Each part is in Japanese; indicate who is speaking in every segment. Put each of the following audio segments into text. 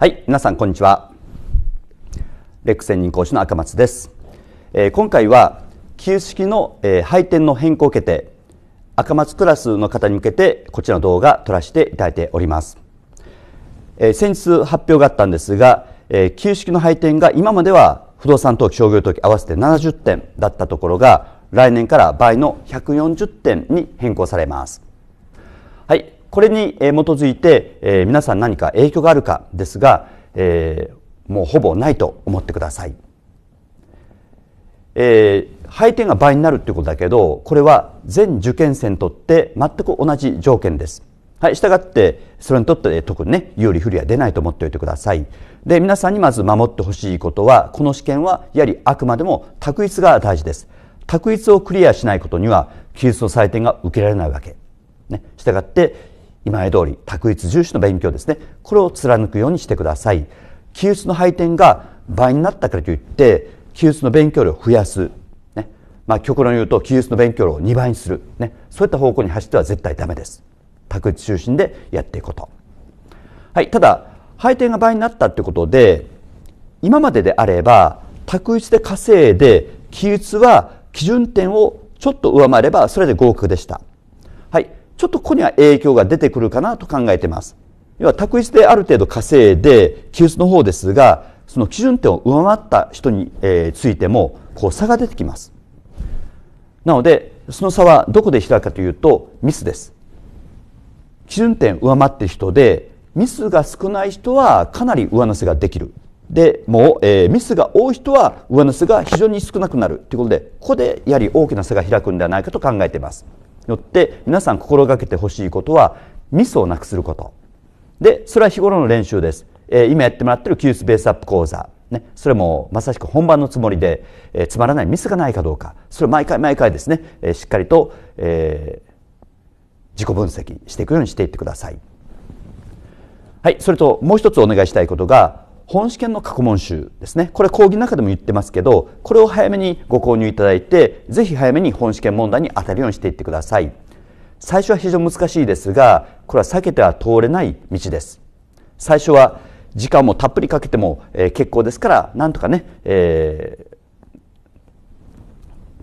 Speaker 1: はい、皆さんこんにちは。レック専任講師の赤松です。えー、今回は旧式の、えー、配点の変更を受けて、赤松クラスの方に向けてこちらの動画撮らせていただいております。えー、先日発表があったんですが、えー、旧式の配点が今までは不動産登記、商業登記合わせて70点だったところが、来年から倍の140点に変更されます。これに基づいて、皆さん何か影響があるかですが、もうほぼないと思ってください。え配点が倍になるっていうことだけど、これは全受験生にとって全く同じ条件です。はい、従って、それにとって特にね、有利不利は出ないと思っておいてください。で、皆さんにまず守ってほしいことは、この試験はやはりあくまでも択一が大事です。択一をクリアしないことには、記述の採点が受けられないわけ。ね、従って、今まで通り択一重視の勉強ですねこれを貫くようにしてください記述の配点が倍になったからといって記述の勉強量を増やす、ねまあ、極論言うと記述の勉強量を2倍にする、ね、そういった方向に走っては絶対ダメです択一中心でやっていくこと、はい、ただ配点が倍になったってことで今までであれば択一で稼いで記述は基準点をちょっと上回ればそれで合格でしたちょっとここには影響が出てくるかなと考えてます。要は、択一である程度稼いで、休日の方ですが、その基準点を上回った人に、えついても、こう差が出てきます。なので、その差はどこで開くかというと、ミスです。基準点上回ってる人で、ミスが少ない人はかなり上乗せができる。で、もう、えー、ミスが多い人は上乗せが非常に少なくなるということで、ここでやはり大きな差が開くんではないかと考えています。よって皆さん心がけてほしいことはミスをなくすることでそれは日頃の練習です、えー、今やってもらってるキュースベースアップ講座ね、それもまさしく本番のつもりで、えー、つまらないミスがないかどうかそれ毎回毎回ですね、えー、しっかりと、えー、自己分析していくようにしていってください。はい、それともう一つお願いしたいことが本試験の過去問集ですね。これ講義の中でも言ってますけど、これを早めにご購入いただいて、ぜひ早めに本試験問題に当たるようにしていってください。最初は非常に難しいですが、これは避けては通れない道です。最初は時間もたっぷりかけても、えー、結構ですから、なんとかね、えー、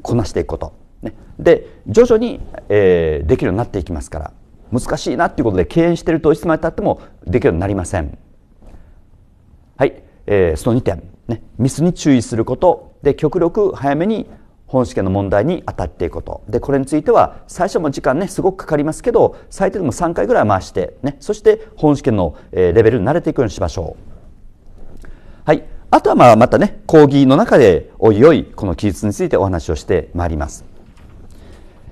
Speaker 1: こなしていくこと。ね、で、徐々に、えー、できるようになっていきますから、難しいなっていうことで敬遠してるといつまでたってもできるようになりません。はい、えー、その2点、ね、ミスに注意することで極力早めに本試験の問題に当たっていくことでこれについては最初も時間ねすごくかかりますけど最低でも3回ぐらい回して、ね、そして本試験の、えー、レベルに慣れていくようにしましょう。はいあとはまあまたね講義の中でおいおいこの記述についてお話をしてまいります。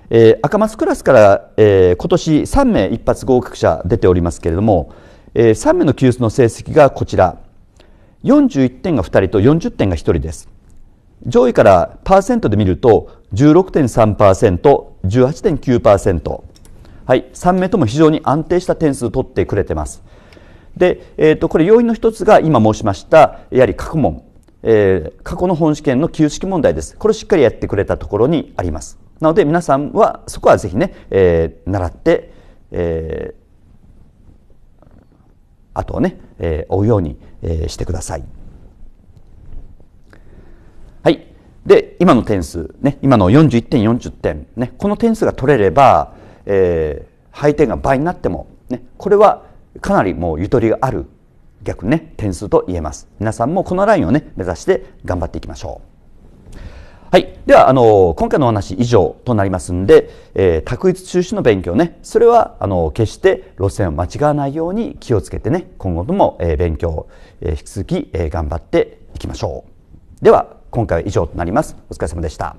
Speaker 1: えー、赤松クラスから、えー、今年3名一発合格者出ておりますけれども、えー、3名の記述の成績がこちら41点が2人と40点が1人です。上位からパーセントで見ると16.3%、18.9%。はい、3名とも非常に安定した点数を取ってくれてます。で、えーと、とこれ要因の一つが今申しましたやはり過去問、えー、過去の本試験の旧式問題ですこれをしっかりやってくれたところにありますなので皆さんはそこはぜひね、えー、習って、えー後をね、えー、追うように、えー、してください。はい。で、今の点数、ね、今の41点、40点、ね、この点数が取れれば、えー、配点が倍になっても、ね、これはかなりもうゆとりがある逆ね、点数と言えます。皆さんもこのラインをね、目指して頑張っていきましょう。はい。では、あの、今回のお話以上となりますんで、えー、択一中止の勉強ね、それは、あの、決して路線を間違わないように気をつけてね、今後とも、えー、勉強、えー、引き続き、えー、頑張っていきましょう。では、今回は以上となります。お疲れ様でした。